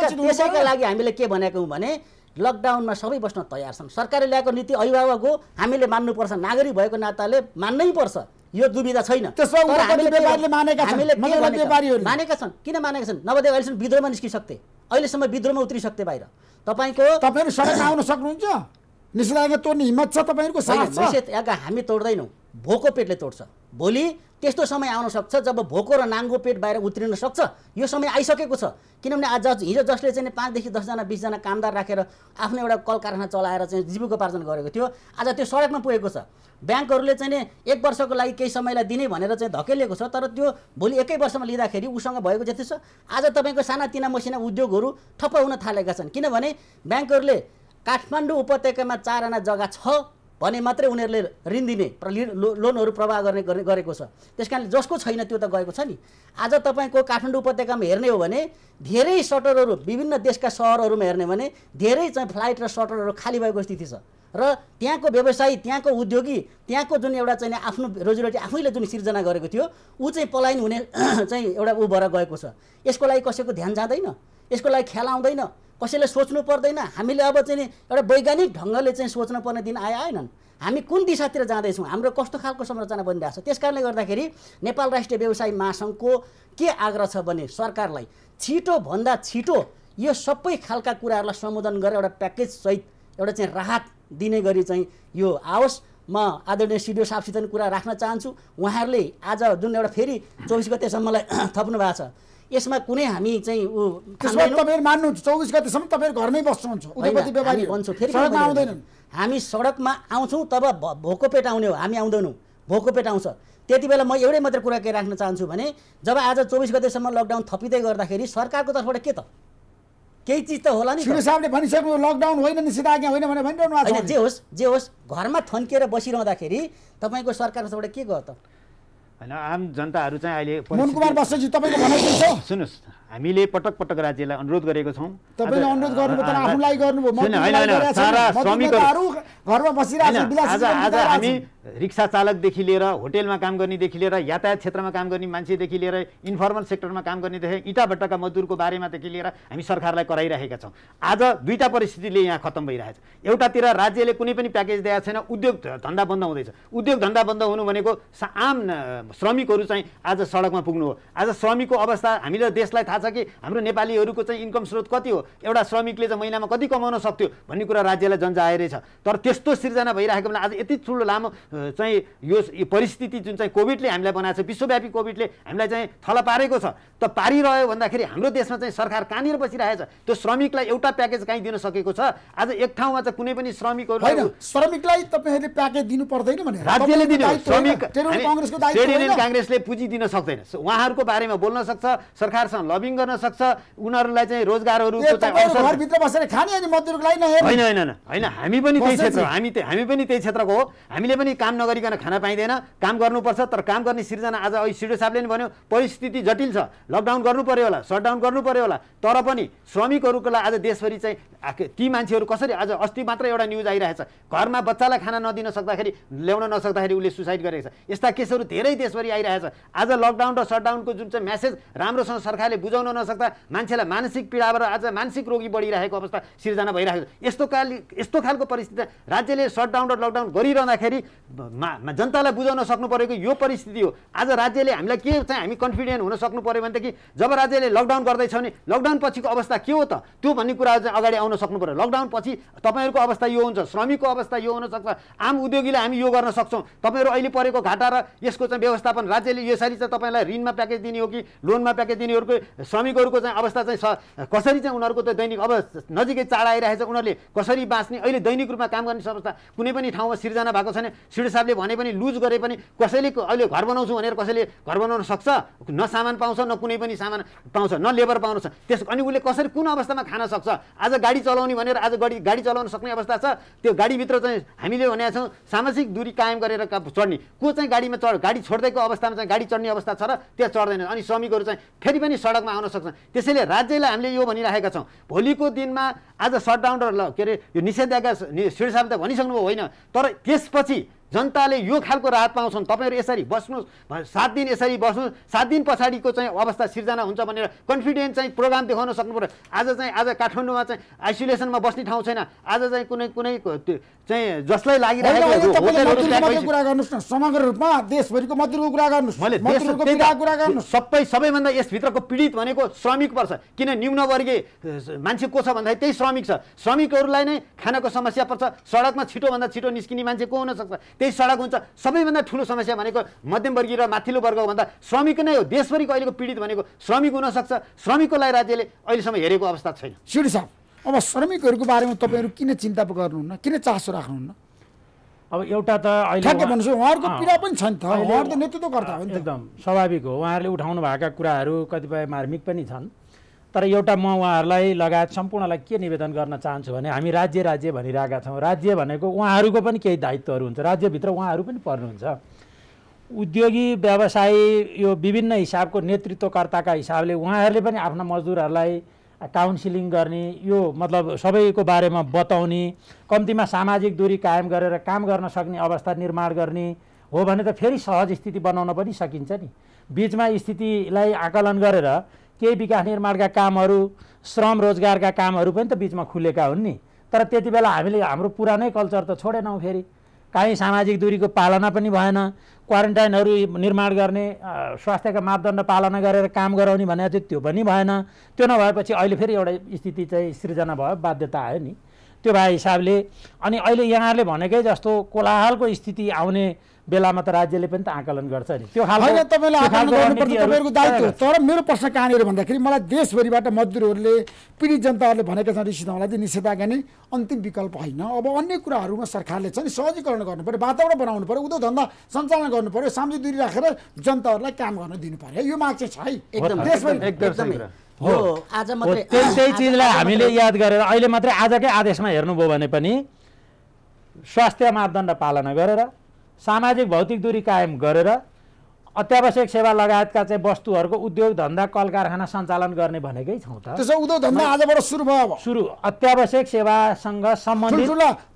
त्यसैका लागि हामीले के भनेको हौँ भने लकडाउनमा सबै बस्न तयार छन् सरकारले ल्याएको नीति अभिभावक हो हामीले मान्नुपर्छ नागरिक भएको नाताले मान्नै पर्छ यो दुविधा छैन मानेका छन् किन मानेका छन् नभए अहिलेसम्म विद्रोहमा निस्किसक्थे अहिलेसम्म विद्रोहमा उत्रिसक्थे बाहिर तपाईँको तपाईँहरू सडक आउन सक्नुहुन्छ तोड्ने हिम्मत छ तपाईँहरूको हामी तोड्दैनौँ भोको पेटले तोड्छ भोलि त्यस्तो समय आउन सक्छ जब भोको र नाङ्गो पेट बाहिर उत्रिन सक्छ यो समय आइसकेको छ किनभने आज हिजो जसले चाहिँ पाँचदेखि दसजना बिसजना कामदार राखेर आफ्नो एउटा कल कारखाना चलाएर चाहिँ जीविकोपार्जन गरेको थियो आज त्यो सडकमा पुगेको छ ब्याङ्कहरूले चाहिँ एक वर्षको लागि केही समयलाई दिने भनेर चाहिँ धकेलिएको छ तर त्यो भोलि एकै वर्षमा लिँदाखेरि उसँग भएको जति छ आज तपाईँको सानातिना मसिना उद्योगहरू ठप्प हुन थालेका छन् किनभने ब्याङ्कहरूले काठमाडौँ उपत्यकामा चारआना जग्गा छ भने मात्रै उनीहरूले ऋण दिने लोनहरू प्रवाह गर्ने गरेको छ त्यस कारणले जसको छैन त्यो त गएको छ नि आज तपाईँको काठमाडौँ उपत्यकामा हेर्ने हो भने धेरै सटरहरू विभिन्न देशका सहरहरूमा हेर्ने भने धेरै चाहिँ फ्लाइट र सटरहरू खाली भएको स्थिति छ र त्यहाँको व्यवसायी त्यहाँको उद्योगी त्यहाँको जुन एउटा चाहिँ आफ्नो रोजीरोटी आफैले जुन सिर्जना गरेको थियो ऊ चाहिँ पलायन हुने चाहिँ एउटा ऊ भएर गएको छ यसको लागि कसैको ध्यान जाँदैन यसको लागि ख्याल आउँदैन कसैले सोच्नु पर्दैन हामीले अब चाहिँ एउटा वैज्ञानिक ढङ्गले चाहिँ पर्ने दिन आए आएनन् हामी कुन दिशातिर जाँदैछौँ हाम्रो कस्तो खालको संरचना बनिरहेको छ त्यस कारणले गर्दाखेरि नेपाल राष्ट्रिय व्यवसाय महासङ्घको के आग्रह छ भने सरकारलाई छिटोभन्दा छिटो यो सबै खालका कुराहरूलाई सम्बोधन गरेर एउटा प्याकेजसहित एउटा चाहिँ राहत दिने गरी चाहिँ यो आओस् म आदरणीय सिडिओ साहबसित कुरा राख्न चाहन्छु उहाँहरूले आज जुन एउटा फेरि चौबिस गतेसम्मलाई थप्नु भएको छ यसमा कुनै हामी चाहिँ तपाईँहरू मान्नु चौबिस गतिसम्म तपाईँहरू घरमै बस्नुहुन्छ हामी सडकमा आउँछौँ तब भोको पेट आउने हो हामी आउँदैनौँ भोको पेट आउँछ त्यति बेला म एउटै मात्र कुरा के राख्न चाहन्छु भने जब आज चौबिस गतेसम्म लकडाउन थपिँदै गर्दाखेरि सरकारको तर्फबाट के त केही चिज त होला नि साहबले भनिसक्नु लकडाउन होइन नि निषेधाज्ञा होइन भनेर भनिरहनु भएको जे होस् जे होस् घरमा थन्किएर बसिरहँदाखेरि तपाईँको सरकारको तर्फबाट के गर्छ त होइन आम जनताहरू चाहिँ अहिले मोहन कुमार बस्नेतजी तपाईँको भनाइ के छ सुन्नुहोस् हामीले पटक पटक राज्यलाई अनुरोध गरेको छौँ तपाईँले अनुरोध गर्नुभयो तर आफूलाई गर्नुभयो घरमा बसिरहेको आज हामी रिक्सा चालकदेखि लिएर होटेलमा काम गर्नेदेखि लिएर यातायात क्षेत्रमा काम गर्ने मान्छेदेखि लिएर इन्फर्मल सेक्टरमा काम गर्नेदेखि इँटाभट्टाका मजदुरको बारेमादेखि लिएर हामी सरकारलाई कराइरहेका छौँ आज दुईवटा परिस्थितिले यहाँ खत्तम भइरहेछ एउटातिर राज्यले कुनै पनि प्याकेज दिएको छैन उद्योग धन्दा बन्द हुँदैछ उद्योग धन्दा बन्द हुनु भनेको आम श्रमिकहरू चाहिँ आज सडकमा पुग्नु हो आज श्रमिकको अवस्था हामीले देशलाई थाहा छ कि हाम्रो नेपालीहरूको चाहिँ इन्कम स्रोत कति हो एउटा श्रमिकले चाहिँ महिनामा कति कमाउन सक्थ्यो भन्ने कुरा राज्यलाई जन्जाएरै छ तर त्यस्तो सिर्जना भइरहेको बेला आज यति ठुलो लामो चाहिँ यो परिस्थिति जुन चाहिँ कोभिडले हामीलाई बनाएको छ विश्वव्यापी कोभिडले हामीलाई चाहिँ थल पारेको छ त पारिरह्यो भन्दाखेरि हाम्रो देशमा चाहिँ सरकार कहाँनिर बसिरहेछ त्यो श्रमिकलाई एउटा प्याकेज कहीँ दिन सकेको छ आज एक ठाउँमा चाहिँ कुनै पनि श्रमिकहरू श्रमिकलाई तपाईँहरूले प्याकेज दिनु पर्दैन भने राज्यले दिने श्रमिक युनियन काङ्ग्रेसले पुँजी दिन सक्दैन उहाँहरूको बारेमा बोल्न सक्छ सरकारसँग लबिङ गर्न सक्छ उनीहरूलाई चाहिँ रोजगारहरू होइन होइन होइन हामी पनि त्यही क्षेत्र हामी हामी पनि त्यही क्षेत्रको हो हामीले पनि काम नगरिकन खाना पाइँदैन काम गर्नुपर्छ तर काम गर्ने सिर्जना आज अहिले सिडो साहबले पनि भन्यो परिस्थिति जटिल छ लकडाउन गर्नु पऱ्यो होला सटडाउन गर्नु पऱ्यो होला तर पनि श्रमिकहरूको लागि आज देशभरि चाहिँ ती मान्छेहरू कसरी आज अस्ति मात्र एउटा न्युज आइरहेछ घरमा बच्चालाई खाना नदिन सक्दाखेरि ल्याउन नसक्दाखेरि उसले सुसाइड गरेको छ यस्ता केसहरू धेरै देशभरि आइरहेछ आज लकडाउन र सटडाउनको जुन चाहिँ म्यासेज राम्रोसँग सरकारले बुझाउन नसक्दा मान्छेलाई मानसिक पीडाबाट आज मानसिक रोगी बढिरहेको अवस्था सिर्जना भइरहेको छ यस्तो काल यस्तो खालको परिस्थिति राज्यले सटडाउन र लकडाउन गरिरहँदाखेरि मा जनतालाई बुझाउन सक्नु परेको यो परिस्थिति हो आज राज्यले हामीलाई के चाहिँ हामी कन्फिडेन्ट हुन सक्नु पऱ्यो भनेदेखि जब राज्यले लकडाउन गर्दैछ भने लकडाउन पछिको अवस्था के हो त त्यो भन्ने कुरा चाहिँ अगाडि आउन सक्नु पऱ्यो लकडाउन पछि तपाईँहरूको अवस्था यो हुन्छ श्रमिकको अवस्था यो हुनसक्छ आम उद्योगीलाई हामी यो गर्न सक्छौँ तपाईँहरू अहिले परेको घाटा र यसको चाहिँ व्यवस्थापन राज्यले यसरी चाहिँ तपाईँलाई ऋणमा प्याकेज दिने हो कि लोनमा प्याकेज दिनेहरूको श्रमिकहरूको चाहिँ अवस्था चाहिँ कसरी चाहिँ उनीहरूको त दैनिक अब नजिकै चाड आइरहेछ उनीहरूले कसरी बाँच्ने अहिले दैनिक रूपमा काम गर्ने अवस्था कुनै पनि ठाउँमा सिर्जना भएको छैन सिड साहबले भने पनि लुज गरे पनि कसैले अहिले घर बनाउँछु भनेर कसैले घर बनाउन सक्छ न सामान पाउँछ न कुनै पनि सामान पाउँछ न लेबर पाउँछ त्यस अनि उसले कसरी कुन अवस्थामा खान सक्छ आज गाडी चलाउने भनेर आज गाडी गाडी चलाउन सक्ने अवस्था छ त्यो गाडीभित्र चाहिँ हामीले भनेका छौँ सामाजिक दूरी कायम गरेर चढ्ने को चाहिँ गाडीमा चढ गाडी छोड्दैको अवस्थामा चाहिँ गाडी चढ्ने अवस्था छ र त्यहाँ चढ्दैन अनि श्रमिकहरू चाहिँ फेरि पनि सडकमा आउन सक्छन् त्यसैले राज्यलाई हामीले यो भनिराखेका छौँ भोलिको दिनमा आज सटडाउन र के अरे यो निषेधाज्ञा सिड साहब त भनिसक्नुभयो होइन तर त्यसपछि जनताले यो खालको राहत पाउँछन् तपाईँहरू यसरी बस्नुहोस् सात दिन यसरी बस्नुहोस् सात दिन पछाडिको चाहिँ अवस्था सिर्जना हुन्छ भनेर कन्फिडेन्स चाहिँ प्रोग्राम देखाउन सक्नु पऱ्यो आज चाहिँ आज काठमाडौँमा चाहिँ आइसोलेसनमा बस्ने ठाउँ छैन आज चाहिँ कुनै कुनै चाहिँ जसलाई लागिरहेको समग्र रूपमा देशभरिको कुरा गर्नुहोस् सबै सबैभन्दा यसभित्रको पीडित भनेको श्रमिक पर्छ किन निम्नवर्गीय मान्छे को छ भन्दाखेरि त्यही श्रमिक छ श्रमिकहरूलाई नै खानाको समस्या पर्छ सडकमा छिटोभन्दा छिटो निस्किने मान्छे को हुनसक्छ त्यही सडक हुन्छ सबैभन्दा ठुलो समस्या भनेको मध्यमवर्गीय र माथिल्लो वर्गको भन्दा श्रमिक नै हो देशभरिको अहिलेको पीडित भनेको श्रमिक हुनसक्छ श्रमिकको लागि राज्यले अहिलेसम्म हेरेको अवस्था छैन सिडी साहब अब श्रमिकहरूको बारेमा तपाईँहरू किन चिन्ता गर्नुहुन्न किन चासो राख्नुहुन्न अब एउटा त अहिले उहाँहरूको पीडा पनि छ नि त उहाँहरू त नेतृत्व गर्दा हो एकदम स्वाभाविक हो उहाँहरूले उठाउनु भएका कुराहरू कतिपय मार्मिक पनि छन् तर एउटा म उहाँहरूलाई लगायत सम्पूर्णलाई के निवेदन गर्न चाहन्छु भने हामी राज्य राज्य भनिरहेका छौँ राज्य भनेको उहाँहरूको पनि केही दायित्वहरू हुन्छ राज्यभित्र उहाँहरू पनि पर्नुहुन्छ उद्योगी व्यवसायी यो विभिन्न हिसाबको नेतृत्वकर्ताका हिसाबले उहाँहरूले पनि आफ्ना मजदुरहरूलाई काउन्सिलिङ गर्ने यो मतलब सबैको बारेमा बताउने कम्तीमा सामाजिक दूरी कायम गरेर काम गर्न सक्ने अवस्था निर्माण गर्ने हो भने त फेरि सहज स्थिति बनाउन पनि सकिन्छ नि बिचमा स्थितिलाई आकलन गरेर केही विकास निर्माणका कामहरू श्रम रोजगारका कामहरू पनि त बिचमा खुलेका हुन् नि तर त्यति बेला हामीले हाम्रो पुरानै कल्चर त छोडेनौँ फेरि काहीँ सामाजिक दूरीको पालना पनि भएन क्वारेन्टाइनहरू निर्माण गर्ने स्वास्थ्यका मापदण्ड पालना गरेर काम गराउने भनेको चाहिँ त्यो पनि भएन त्यो नभएपछि अहिले फेरि एउटा स्थिति चाहिँ सृजना भयो बाध्यता आयो नि त्यो भए हिसाबले अनि अहिले यहाँहरूले भनेकै जस्तो कोलाहालको स्थिति आउने बेलामा त राज्यले पनि त आकलन गर्छ नि त्यो आकलन गर्नुपर्छ तपाईँहरूको दायित्व तर मेरो प्रश्न कहाँनिर भन्दाखेरि मलाई देशभरिबाट मजदुरहरूले पीडित जनताहरूले भनेका छन् ऋषि चाहिँ निषेधाज्ञा नै अन्तिम विकल्प होइन अब अन्य कुराहरूमा सरकारले चाहिँ सहजीकरण गर्नु पऱ्यो वातावरण बनाउनु पऱ्यो उद्योग धन्दा सञ्चालन गर्नु पऱ्यो सामाजिक दूरी राखेर जनताहरूलाई काम गर्न दिनु पऱ्यो यो माग चाहिँ छ है एकदम हो आज त्यही चिजलाई हामीले याद गरेर अहिले मात्रै आजकै आदेशमा हेर्नुभयो भने पनि स्वास्थ्य मापदण्ड पालना गरेर सामाजिक भौतिक दूरी कायम गरेर अत्यावश्यक सेवा लगायतका चाहिँ वस्तुहरूको उद्योग धन्दा कल कारखाना सञ्चालन गर्ने भनेकै छौँ त त्यसो उद्योग धन्दा आजबाट सुरु भयो सुरु अत्यावश्यक सेवासँग सम्बन्धित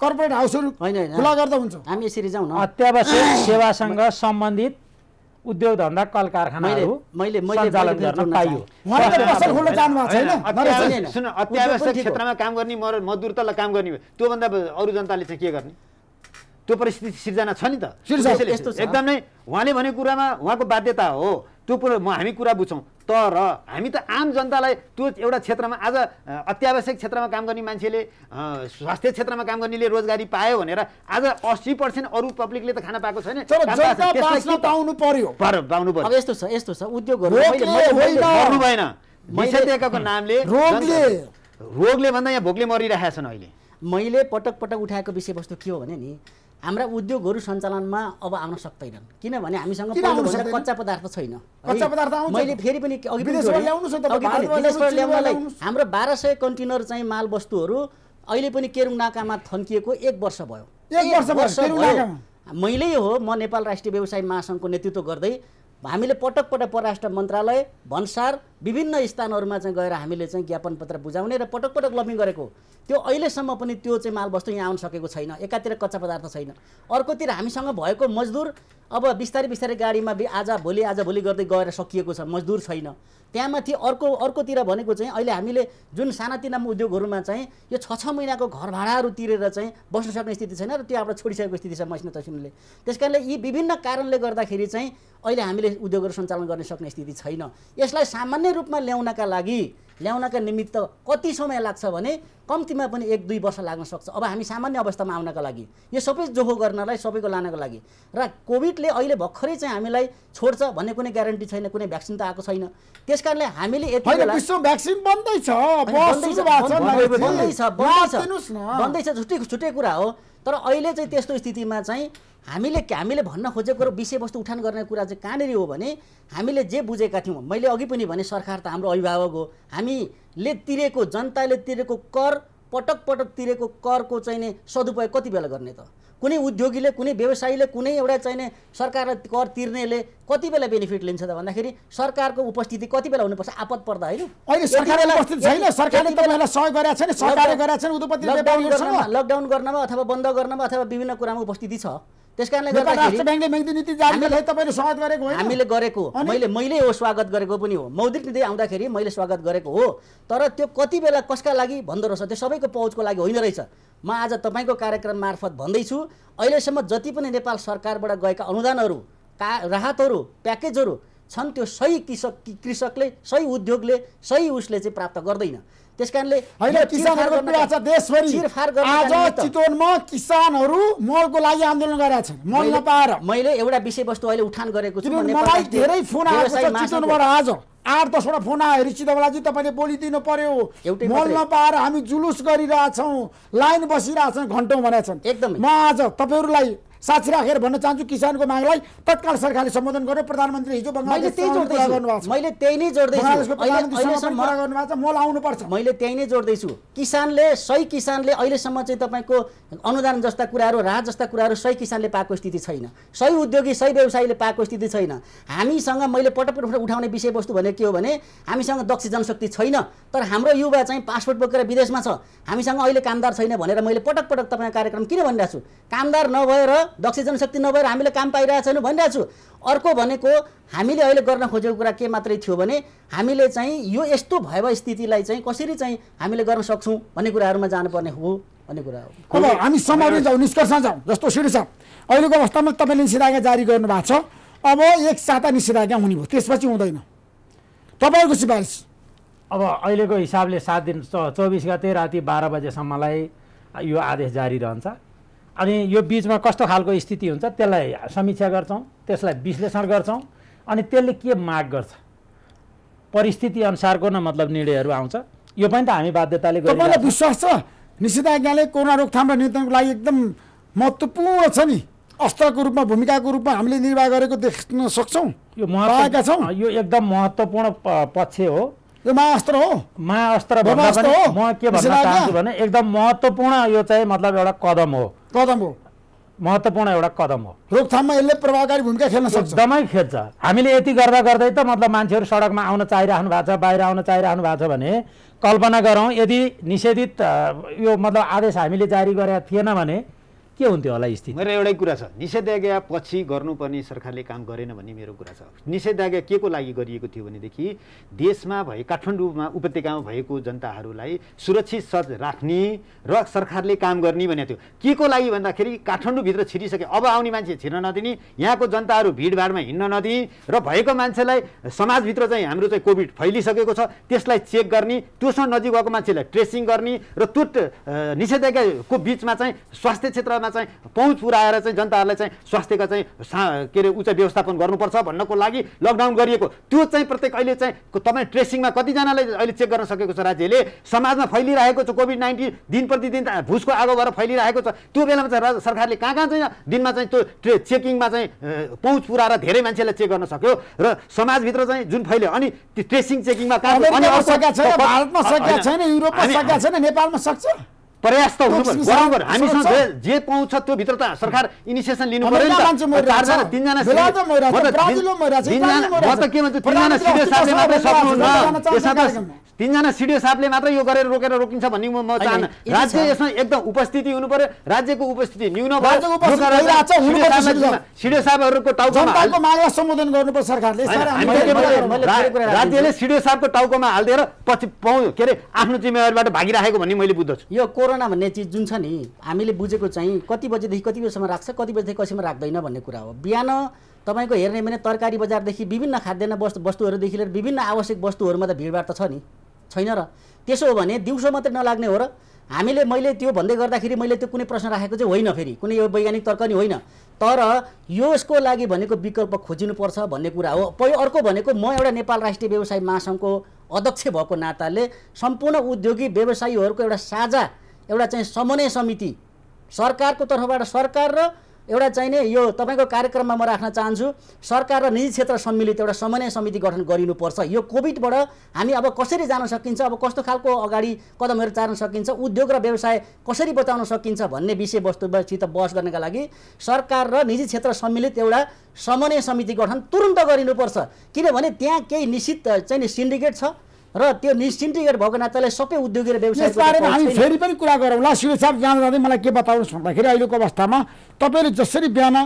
कर्पोरेट हाउसहरू खुला गर्दा हुन्छ हामी यसरी जाउँ न अत्यावश्यक सेवासँग सम्बन्धित उद्योग धन्दा कल कारखानाहरू मैले मैले सञ्चालन गर्न पाइयो अत्यावश्यक क्षेत्रमा काम गर्ने मजदुर त काम गर्ने त्योभन्दा अरू जनताले चाहिँ के गर्ने त्यो परिस्थिति सिर्जना छ नि त एकदमै उहाँले भनेको कुरामा उहाँको बाध्यता हो त्यो कुरो हामी कुरा बुझ्छौँ तर हामी त आम जनतालाई त्यो एउटा क्षेत्रमा आज अत्यावश्यक क्षेत्रमा काम गर्ने मान्छेले स्वास्थ्य क्षेत्रमा काम गर्नेले रोजगारी पायो भनेर आज अस्सी पर्सेन्ट अरू पब्लिकले त खाना पाएको छैन पाउनु पर्यो पाउनु पर्यो यस्तो छ यस्तो छ उद्योगहरू भएन विषयको नामले रोगले भन्दा यहाँ भोकले मरिरहेका छन् अहिले मैले पटक पटक उठाएको विषयवस्तु के हो भने नि हाम्रा उद्योगहरू सञ्चालनमा अब आउन सक्दैनन् किनभने हामीसँग कच्चा पदार्थ छैन मैले फेरि पनि हाम्रो बाह्र सय कन्टेनर चाहिँ माल मालवस्तुहरू अहिले पनि केरुङ नाकामा थन्किएको एक वर्ष भयो मैले हो म नेपाल राष्ट्रिय व्यवसाय महासङ्घको नेतृत्व गर्दै हामीले पटक पटक परराष्ट्र मन्त्रालय भन्सार विभिन्न स्थानहरूमा चाहिँ गएर हामीले चाहिँ ज्ञापन पत्र बुझाउने र पटक पटक लबिङ गरेको त्यो अहिलेसम्म पनि त्यो चाहिँ मालवस्तु यहाँ आउन सकेको छैन एकातिर कच्चा पदार्थ छैन अर्कोतिर हामीसँग भएको मजदुर अब बिस्तारै बिस्तारै गाडीमा आज भोलि आज भोलि गर्दै गएर सकिएको छ मजदुर छैन त्यहाँमाथि अर्को अर्कोतिर भनेको चाहिँ अहिले हामीले जुन सानातिना उद्योगहरूमा चाहिँ यो छ छ महिनाको घर भाडाहरू तिरेर चाहिँ बस्न सक्ने स्थिति छैन र त्यो आफ्नो छोडिसकेको स्थिति छ मसिनो तसिनोले त्यस कारणले यी विभिन्न कारणले गर्दाखेरि चाहिँ अहिले हामीले उद्योगहरू सञ्चालन गर्न सक्ने स्थिति छैन यसलाई सामान्य सामान्य रूपमा ल्याउनका लागि ल्याउनका निमित्त कति समय लाग्छ भने कम्तीमा पनि एक दुई वर्ष लाग्न सक्छ अब हामी सामान्य अवस्थामा आउनका लागि यो सबै जोखो गर्नलाई सबैको लानको लागि र कोभिडले अहिले भर्खरै चाहिँ हामीलाई छोड्छ भन्ने कुनै ग्यारेन्टी छैन कुनै भ्याक्सिन त आएको छैन त्यस कारणले हामीले बन्दैछ छुट्टै छुट्टै कुरा हो तर अहिले चाहिँ त्यस्तो स्थितिमा चाहिँ हामीले हामीले भन्न खोजेको कुरो विषयवस्तु उठान गर्ने कुरा चाहिँ कहाँनिर हो भने हामीले जे बुझेका थियौँ मैले अघि पनि भने सरकार त हाम्रो अभिभावक हो हामीले तिरेको जनताले तिरेको कर पटक पटक तिरेको करको चाहिँ नि सदुपयोग कति बेला गर्ने त कुनै उद्योगीले कुनै व्यवसायीले कुनै एउटा चाहिने सरकारलाई कर तिर्नेले कति बेला बेनिफिट लिन्छ त भन्दाखेरि सरकारको उपस्थिति कति बेला हुनुपर्छ आपत पर्दा होइन लकडाउन गर्नमा अथवा बन्द गर्नमा अथवा विभिन्न कुरामा उपस्थिति छ त्यस कारणले हामीले गरेको मैले मैले हो स्वागत गरेको पनि हो मौद्रिक नीति आउँदाखेरि मैले स्वागत गरेको हो तर त्यो कति बेला कसका लागि भन्दो रहेछ त्यो सबैको पहुँचको लागि होइन रहेछ म आज तपाईँको कार्यक्रम मार्फत भन्दैछु अहिलेसम्म जति पनि नेपाल सरकारबाट गएका अनुदानहरू का राहतहरू प्याकेजहरू छन् त्यो सही कृषक कृषकले सही उद्योगले सही उसले चाहिँ प्राप्त गर्दैन त्यस कारणले होइन किसानहरूको पीडा छ देशभरि आज चितवनमा किसानहरू मलको लागि आन्दोलन गरेका छन् मल नपाएर मैले एउटा विषयवस्तु अहिले उठान गरेको छु मलाई धेरै फोन आएको छ चितवनबाट आज आठ दसवटा फोन आयो सिधवलाजी तपाईँले बोलिदिनु पर्यो मल नपाएर हामी जुलुस गरिरहेछौँ लाइन बसिरहेछौँ घन्टौँ भनेछन् एकदम म आज तपाईँहरूलाई साक्षी राखेर भन्न चाहन्छु किसानको मागलाई तत्काल सरकारले सम्बोधन गर्नु प्रधानमन्त्री हिजो मैले त्यही नै जोड्दैछु म पर्छ मैले त्यही नै जोड्दैछु किसानले सही किसानले अहिलेसम्म चाहिँ तपाईँको अनुदान जस्ता कुराहरू राहत जस्ता कुराहरू सही किसानले पाएको स्थिति छैन सही उद्योगी सही व्यवसायीले पाएको स्थिति छैन हामीसँग मैले पटक पटक उठाउने विषयवस्तु भने के हो भने हामीसँग दक्ष जनशक्ति छैन तर हाम्रो युवा चाहिँ पासपोर्ट बोकेर विदेशमा छ हामीसँग अहिले कामदार छैन भनेर मैले पटक पटक तपाईँको कार्यक्रम किन भनिरहेको छु कामदार नभएर दक्ष जनशक्ति नभएर हामीले काम पाइरहेको छैनौँ भनिरहेको छु अर्को भनेको हामीले अहिले गर्न खोजेको कुरा के मात्रै थियो भने हामीले चाहिँ यो यस्तो भयावह स्थितिलाई चाहिँ कसरी चाहिँ हामीले गर्न सक्छौँ भन्ने कुराहरूमा जानुपर्ने हो भन्ने कुरा हो अब हामी समारोह जाउँ निष्कर्ष जाउँ जस्तो सिडी छ अहिलेको अवस्थामा तपाईँले निषेधाज्ञा जारी गर्नुभएको छ अब एक साता निषेधाज्ञा हुने भयो त्यसपछि हुँदैन तपाईँहरूको सिफारिस अब अहिलेको हिसाबले सात दिन चौबिस गते राति बाह्र बजेसम्मलाई यो आदेश जारी रहन्छ अनि यो बिचमा कस्तो खालको स्थिति हुन्छ त्यसलाई समीक्षा गर्छौँ त्यसलाई विश्लेषण गर्छौँ अनि त्यसले के माग गर्छ परिस्थिति अनुसारको न मतलब निर्णयहरू आउँछ यो पनि त हामी बाध्यताले तपाईँलाई विश्वास छ निश्चित कोरोना रोकथाम र नियन्त्रणको लागि एकदम महत्त्वपूर्ण छ नि अस्त्रको रूपमा भूमिकाको रूपमा हामीले निर्वाह गरेको देख्न सक्छौँ यो महत्त्वका छौँ यो एकदम महत्त्वपूर्ण पक्ष हो यो महाअस्त्र हो महाअस्त्र म के भन्न चाहन्छु भने एकदम महत्त्वपूर्ण यो चाहिँ मतलब एउटा कदम हो कदम हो महत्त्वपूर्ण एउटा कदम हो रोकथाममा यसले प्रभावकारी भूमिका खेल्न सक्छ एकदमै खेल्छ हामीले यति गर्दा गर्दै त मतलब मान्छेहरू सडकमा आउन चाहिरहनु भएको छ बाहिर आउन चाहिरहनु भएको छ भने कल्पना गरौँ यदि निषेधित यो मतलब आदेश हामीले जारी गरेका थिएन भने के हुन्थ्यो होला स्थिति मेरो एउटै कुरा छ निषेधाज्ञा पछि गर्नुपर्ने सरकारले काम गरेन भन्ने मेरो कुरा छ निषेधाज्ञा के को लागि गरिएको थियो भनेदेखि देशमा भए काठमाडौँमा उपत्यकामा भएको जनताहरूलाई सुरक्षित सज राख्ने र सरकारले काम गर्ने भनेको थियो के को लागि भन्दाखेरि काठमाडौँभित्र छिरिसके अब आउने मान्छे छिर्न नदिने यहाँको जनताहरू भिडभाडमा हिँड्न नदिने र भएको मान्छेलाई समाजभित्र चाहिँ हाम्रो चाहिँ कोभिड फैलिसकेको छ त्यसलाई चेक गर्ने त्योसँग नजिक भएको मान्छेलाई ट्रेसिङ गर्ने र त्यो निषेधाज्ञाको बिचमा चाहिँ स्वास्थ्य क्षेत्रमा विषयमा चाहिँ पहुँच पुऱ्याएर चाहिँ जनताहरूलाई चाहिँ स्वास्थ्यका चाहिँ के अरे उच्च व्यवस्थापन गर्नुपर्छ भन्नको लागि लकडाउन गरिएको त्यो चाहिँ प्रत्येक अहिले चाहिँ तपाईँ ट्रेसिङमा कतिजनालाई अहिले चेक गर्न सकेको छ राज्यले समाजमा फैलिरहेको छ कोभिड नाइन्टिन दिन प्रतिदिन भुसको आगो भएर फैलिरहेको छ त्यो बेलामा चाहिँ सरकारले कहाँ कहाँ चाहिँ दिनमा चाहिँ त्यो ट्रे चेकिङमा चाहिँ पहुँच पुऱ्याएर धेरै मान्छेलाई चेक गर्न सक्यो र समाजभित्र चाहिँ जुन फैल्यो अनि ट्रेसिङ चेकिङमा कहाँ भारतमा छैन युरोपमा छैन नेपालमा सक्छ प्रयास त हुनुपर्छ बराबर हामीसँग जे पाउँछ त्यो भित्र त सरकार इनिसिएसन लिनु पर्यो नि त तिनजना सिडिओ साहबले मात्रै यो गरेर रोकेर रोकिन्छ भन्ने म चाहन्न राज्य यसमा एकदम उपस्थिति हुनु पर्यो राज्यको उपस्थिति न्यून सिडिओ साहबहरूको टाउकोमा सम्बोधन गर्नुपर्छ सरकारले राज्यले सिडिओ साहबको टाउकोमा हालिदिएर पछि पाउँ के अरे आफ्नो जिम्मेवारीबाट भागिराखेको भन्ने मैले बुझ्दछु यो कोरोना कोरोना भन्ने चिज जुन छ नि हामीले बुझेको चाहिँ कति बजेदेखि कति बजीसम्म राख्छ कति बजीदेखि कतिसम्म राख्दैन भन्ने कुरा हो बिहान तपाईँको हेर्ने भने तरकारी बजारदेखि विभिन्न खाद्यान्न वस्तु वस्तुहरूदेखि लिएर विभिन्न आवश्यक वस्तुहरूमा त भिडभाड त छ नि छैन र त्यसो हो भने दिउँसो मात्रै नलाग्ने हो र हामीले मैले त्यो भन्दै गर्दाखेरि मैले त्यो कुनै प्रश्न राखेको चाहिँ होइन फेरि कुनै यो वैज्ञानिक तर्क नि होइन तर यसको लागि भनेको विकल्प खोजिनुपर्छ भन्ने कुरा हो पहि अर्को भनेको म एउटा नेपाल राष्ट्रिय व्यवसाय महासङ्घको अध्यक्ष भएको नाताले सम्पूर्ण उद्योगी व्यवसायीहरूको एउटा साझा एउटा चाहिँ समन्वय समिति सरकारको तर्फबाट सरकार र एउटा चाहिने यो तपाईँको कार्यक्रममा म राख्न चाहन्छु सरकार र निजी क्षेत्र सम्मिलित एउटा समन्वय समिति गठन गरिनुपर्छ यो कोभिडबाट हामी अब कसरी जान सकिन्छ अब कस्तो खालको अगाडि कदमहरू चार्न सकिन्छ उद्योग र व्यवसाय कसरी बचाउन सकिन्छ भन्ने विषयवस्तुसित बहस गर्नका लागि सरकार र निजी क्षेत्र सम्मिलित एउटा समन्वय समिति गठन तुरन्त गरिनुपर्छ किनभने त्यहाँ केही निश्चित चाहिँ सिन्डिकेट छ र त्यो निसिन्टिगेट भएको नाताले सबै उद्योगी र व्यवसाय हामी फेरि पनि कुरा गरौँला सिडी साहब जहाँ जाँदै मलाई के बताउनुहोस् भन्दाखेरि अहिलेको अवस्थामा तपाईँले जसरी बिहान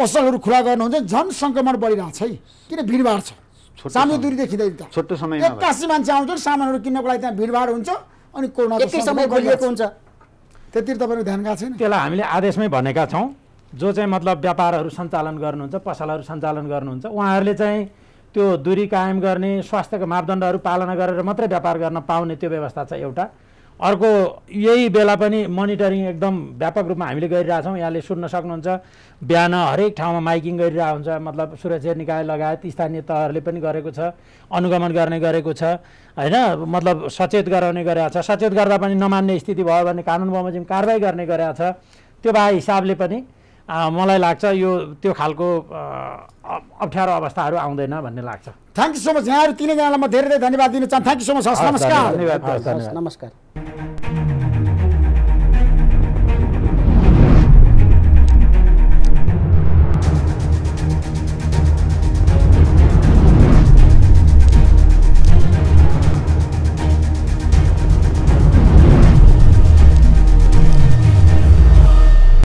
पसलहरू खुला गर्नुहुन्छ झन् सङ्क्रमण बढिरहेको छ है किन भिडभाड छ सानो दुरी देखिँदैन त छोटो समय एक्कासी मान्छे आउँछन् सामानहरू किन्नको लागि त्यहाँ भिडभाड हुन्छ अनि कोरोना समय खोलिएको हुन्छ त्यति तपाईँको ध्यान गएको छैन त्यसलाई हामीले आदेशमै भनेका छौँ जो चाहिँ मतलब व्यापारहरू सञ्चालन गर्नुहुन्छ पसलहरू सञ्चालन गर्नुहुन्छ उहाँहरूले चाहिँ त्यो दूरी कायम गर्ने स्वास्थ्यको मापदण्डहरू पालना गरेर मात्रै व्यापार गर्न पाउने त्यो व्यवस्था छ एउटा अर्को यही बेला पनि मोनिटरिङ एकदम व्यापक रूपमा हामीले गरिरहेछौँ यहाँले सुन्न सक्नुहुन्छ बिहान हरेक ठाउँमा माइकिङ गरिरहेको हुन्छ मतलब सुरक्षा निकाय लगायत स्थानीय तहहरूले पनि गरेको छ अनुगमन गर्ने गरेको छ होइन मतलब सचेत गराउने गरेका छ सचेत गर्दा पनि नमान्ने स्थिति भयो भने कानुन बमोजिम कारवाही गर्ने गरेका छ त्यो बाहेक हिसाबले पनि मलाई लाग्छ यो त्यो खालको अप्ठ्यारो अवस्थाहरू आउँदैन भन्ने लाग्छ थ्याङ्क यू सो मच यहाँहरू तिनैजनालाई म धेरै धेरै धन्यवाद दिन चाहन्छु थ्याङ्क यू सो मच हस् नमस्कार धन्यवाद नमस्कार